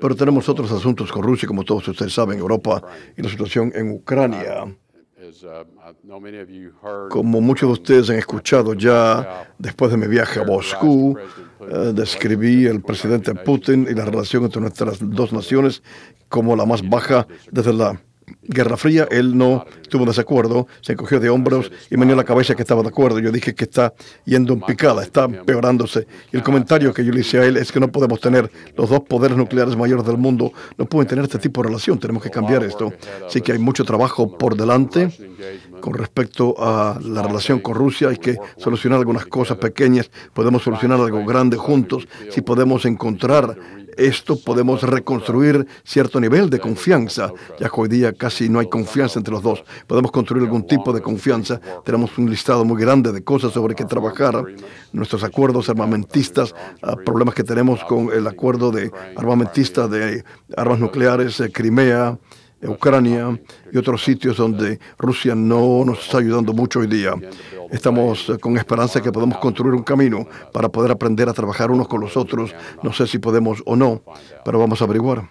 Pero tenemos otros asuntos con Rusia, como todos ustedes saben, Europa y la situación en Ucrania. Um, uh, como muchos de ustedes han escuchado ya después de mi viaje a Moscú, eh, describí el presidente Putin y la relación entre nuestras dos naciones como la más baja desde la Guerra Fría, él no tuvo desacuerdo, se encogió de hombros y me dio la cabeza que estaba de acuerdo. Yo dije que está yendo en picada, está empeorándose. Y el comentario que yo le hice a él es que no podemos tener los dos poderes nucleares mayores del mundo, no pueden tener este tipo de relación, tenemos que cambiar esto. Así que hay mucho trabajo por delante con respecto a la relación con Rusia, hay que solucionar algunas cosas pequeñas, podemos solucionar algo grande juntos, si podemos encontrar esto podemos reconstruir cierto nivel de confianza, ya hoy día casi no hay confianza entre los dos. Podemos construir algún tipo de confianza. Tenemos un listado muy grande de cosas sobre qué trabajar. Nuestros acuerdos armamentistas, ah, problemas que tenemos con el acuerdo de armamentista de armas nucleares, eh, Crimea, Ucrania y otros sitios donde Rusia no nos está ayudando mucho hoy día. Estamos eh, con esperanza que podamos construir un camino para poder aprender a trabajar unos con los otros. No sé si podemos o no, pero vamos a averiguar.